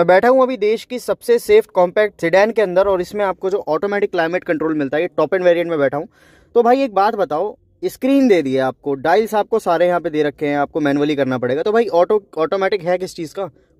मैं बैठा हूँ अभी देश की सबसे सेफ कॉम्पैक्ट सिडैन के अंदर और इसमें आपको जो ऑटोमेटिक क्लाइमेट कंट्रोल मिलता है टॉप एंड वेरिएंट में बैठा हूँ तो भाई एक बात बताओ स्क्रीन दे दी है आपको डाइल्स आपको सारे यहाँ पे दे रखे हैं आपको मैनुअली करना पड़ेगा तो भाई ऑटो ऑटोमेटिक है किस चीज़ का